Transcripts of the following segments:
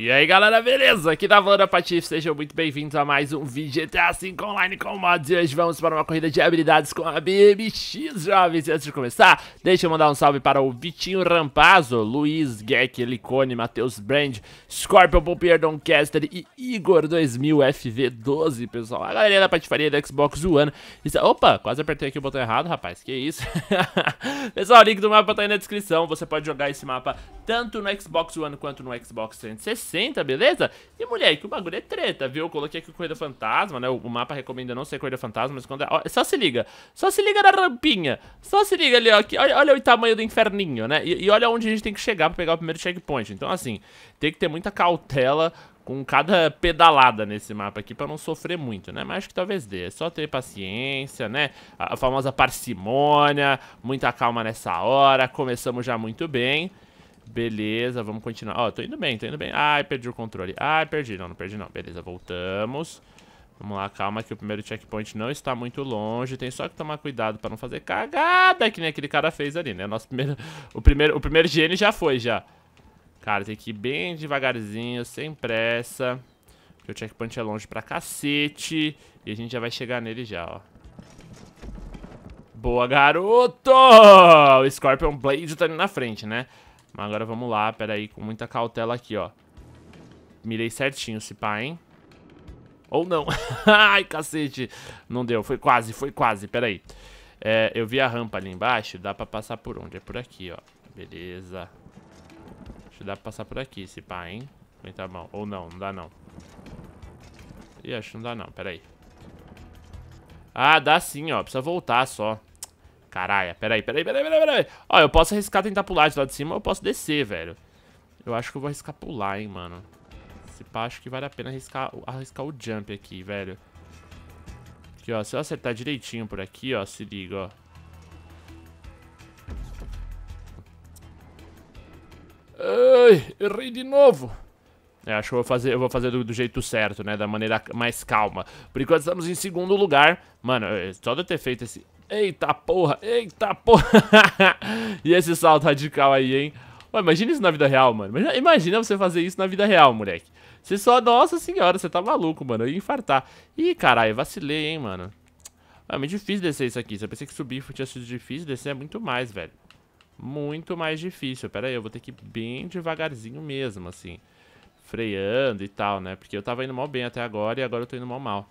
E aí galera, beleza? Aqui da tá Vanda Patif, sejam muito bem-vindos a mais um vídeo GTA V Online com mods E hoje vamos para uma corrida de habilidades com a BMX, jovens E antes de começar, deixa eu mandar um salve para o Vitinho Rampazo, Luiz, Gek, Licone, Matheus Brand, Scorpio Pompier, Doncaster e Igor 2000 FV12, pessoal A galera da patifaria da Xbox One Isso, é- Opa, quase apertei aqui o botão errado, rapaz, que isso Pessoal, o link do mapa tá aí na descrição, você pode jogar esse mapa tanto no Xbox One quanto no Xbox 360 60, beleza? E, mulher, que o bagulho é treta, viu? Eu coloquei aqui o Corrida Fantasma, né? O, mapa recomenda não ser Corrida Fantasma, mas quando... É... Ó, só se liga. Só se liga na rampinha. Só se liga ali, ó. Que, olha, olha o tamanho do inferninho, né? E, e olha onde a gente tem que chegar pra pegar o primeiro checkpoint. Então, assim, tem que ter muita cautela com cada pedalada nesse mapa aqui pra não sofrer muito, né? Mas acho que talvez dê. É só ter paciência, né? A famosa parcimônia, muita calma nessa hora. Começamos já muito bem. Beleza, vamos continuar. Ó, oh, tô indo bem, tô indo bem. Ai, perdi o controle. Ai, perdi. Não, não perdi não. Beleza, voltamos. Vamos lá, calma que o primeiro checkpoint não está muito longe. Tem só que tomar cuidado pra não fazer cagada que nem aquele cara fez ali, né? Nosso primeiro... O primeiro, o primeiro gene já foi, já. Cara, tem que ir bem devagarzinho, sem pressa. Porque o checkpoint é longe pra cacete. E a gente já vai chegar nele já, ó. Boa, garoto! O Scorpion Blade tá ali na frente, né? Mas agora vamos lá, pera aí, com muita cautela aqui, ó. Mirei certinho, se pá, hein? Ou não. Ai, cacete. Não deu, foi quase, foi quase, pera aí. É, eu vi a rampa ali embaixo, dá pra passar por onde? É por aqui, ó. Beleza. Acho que dá pra passar por aqui, se pá, hein? Aguenta a mão. Ou não, não dá não. Ih, acho que não dá não, pera aí. Ah, dá sim, ó. Precisa voltar só. Caralho, peraí, peraí, peraí, peraí, peraí. Ó, eu posso arriscar tentar pular de lá de cima ou eu posso descer, velho. Eu acho que eu vou arriscar pular, hein, mano. Se pá, acho que vale a pena arriscar, arriscar o jump aqui, velho. Aqui, ó, se eu acertar direitinho por aqui, ó, se liga, ó. Ai, errei de novo. É, acho que eu vou fazer, eu vou fazer do, do, jeito certo, né? Da maneira mais calma. Por enquanto estamos em segundo lugar. Mano, é só de eu ter feito esse Eita porra, eita porra. e esse salto radical aí, hein? Ué, imagina isso na vida real, mano. Imagina você fazer isso na vida real, moleque. Você só... Nossa senhora, você tá maluco, mano. Eu ia infartar. Ih, caralho, vacilei, hein, mano. É muito difícil descer isso aqui. Se eu pensei que subir tinha sido difícil, descer é muito mais, velho. Muito mais difícil. Pera aí, eu vou ter que ir bem devagarzinho mesmo, assim. Freando e tal, né? Porque eu tava indo mal bem até agora e agora eu tô indo mal mal.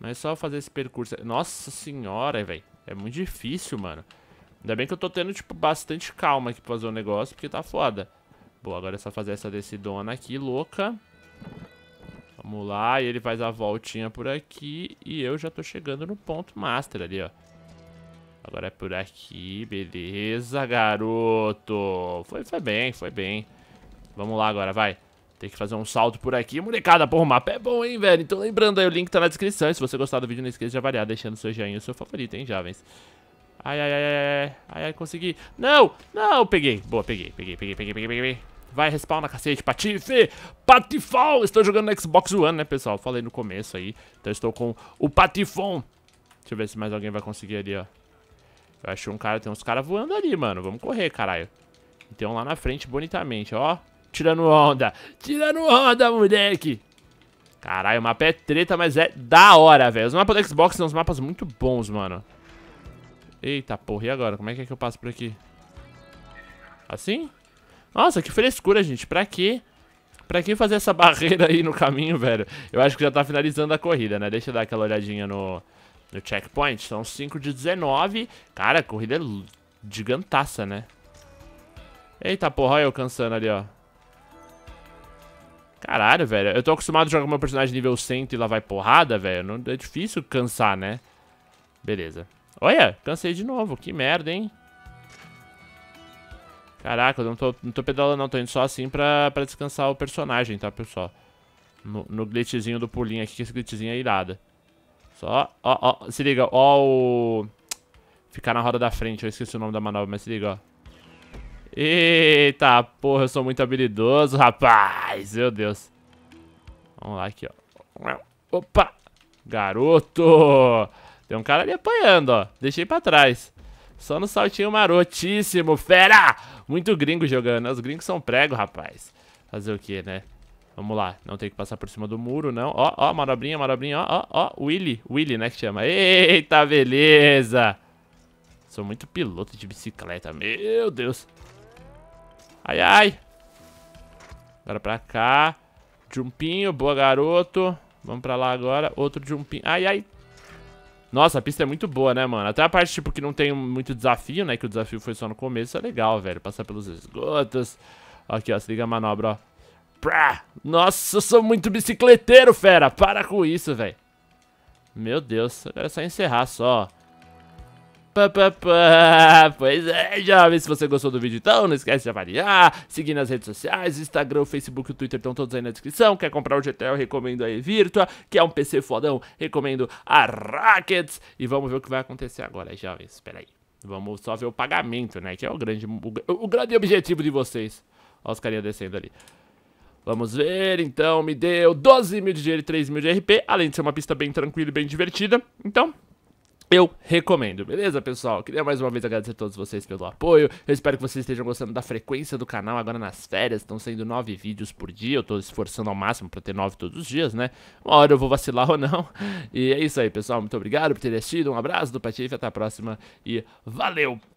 Mas é só fazer esse percurso... Nossa senhora, velho. É muito difícil, mano. Ainda bem que eu tô tendo, tipo, bastante calma aqui pra fazer o um negócio, porque tá foda. Boa, agora é só fazer essa decidona aqui, louca. Vamos lá, e ele faz a voltinha por aqui e eu já tô chegando no ponto master ali, ó. Agora é por aqui, beleza, garoto. Foi, foi bem, foi bem. Vamos lá agora, vai. Tem que fazer um salto por aqui. Molecada, porra, o mapa é bom, hein, velho? Então lembrando aí, o link tá na descrição. E se você gostar do vídeo, não esqueça de avaliar, deixando seu joinha o seu favorito, hein, jovens? Ai, ai, ai, ai, ai, ai, consegui. Não, não, peguei. Boa, peguei, peguei, peguei, peguei, peguei, peguei. Vai, respawn na cacete, Patife! patifão Estou jogando no Xbox One, né, pessoal? Falei no começo aí. Então estou com o Patifon. Deixa eu ver se mais alguém vai conseguir ali, ó. Eu acho um cara, tem uns caras voando ali, mano. Vamos correr, caralho. Então lá na frente, bonitamente, ó. Tirando onda. Tirando onda, moleque. Caralho, o mapa é treta, mas é da hora, velho. Os mapas do Xbox são uns mapas muito bons, mano. Eita porra, e agora? Como é que é que eu passo por aqui? Assim? Nossa, que frescura, gente. Pra quê? Pra que fazer essa barreira aí no caminho, velho? Eu acho que já tá finalizando a corrida, né? Deixa eu dar aquela olhadinha no, no checkpoint. São 5 de 19. Cara, a corrida é gigantaça, né? Eita porra, olha eu cansando ali, ó. Caralho, velho. Eu tô acostumado a jogar meu personagem nível 100 e lá vai porrada, velho. Não, é difícil cansar, né? Beleza. Olha, cansei de novo. Que merda, hein? Caraca, eu não tô, não tô pedalando não. Tô indo só assim pra, pra descansar o personagem, tá, pessoal? No, no glitchzinho do pulinho aqui, que esse glitchzinho é irado. Só, ó, ó, se liga, ó o... Ficar na roda da frente, eu esqueci o nome da manobra, mas se liga, ó. Eita, porra, eu sou muito habilidoso, rapaz. Meu Deus. Vamos lá aqui, ó. Opa! Garoto! Tem um cara ali apanhando, ó. Deixei pra trás. Só no saltinho marotíssimo, fera! Muito gringo jogando, né? Os gringos são prego, rapaz. Fazer o que, né? Vamos lá, não tem que passar por cima do muro, não. Ó, ó, marobrinha, marobrinha, ó, ó, ó. Willy, Willy, né, que chama. Eita, beleza! Sou muito piloto de bicicleta, meu Deus. Ai, ai. Agora pra cá. Jumpinho, boa, garoto. Vamos pra lá agora. Outro jumpinho. Ai, ai. Nossa, a pista é muito boa, né, mano? Até a parte, tipo, que não tem muito desafio, né? Que o desafio foi só no começo. É legal, velho. Passar pelos esgotos. Aqui, ó. Se liga a manobra, ó. Prá! Nossa, eu sou muito bicicleteiro, fera. Para com isso, velho. Meu Deus. Agora é só encerrar só, ó. Pá, pá, pá. Pois é, jovem, se você gostou do vídeo então, não esquece de avaliar, seguir nas redes sociais, Instagram, Facebook e Twitter estão todos aí na descrição. Quer comprar o GTA, eu recomendo a Evirtua, que é um PC fodão, recomendo a Rockets. E vamos ver o que vai acontecer agora, jovens, espera aí. Vamos só ver o pagamento, né, que é o grande, o, o grande objetivo de vocês. Olha os carinhas descendo ali. Vamos ver, então, me deu 12 mil de dinheiro e 3 mil de RP, além de ser uma pista bem tranquila e bem divertida. Então, eu recomendo, beleza, pessoal? Queria mais uma vez agradecer a todos vocês pelo apoio. Eu espero que vocês estejam gostando da frequência do canal agora nas férias. Estão sendo nove vídeos por dia. Eu tô esforçando ao máximo pra ter nove todos os dias, né? Uma hora eu vou vacilar ou não. E é isso aí, pessoal. Muito obrigado por ter assistido. Um abraço do Patife. Até a próxima. E valeu!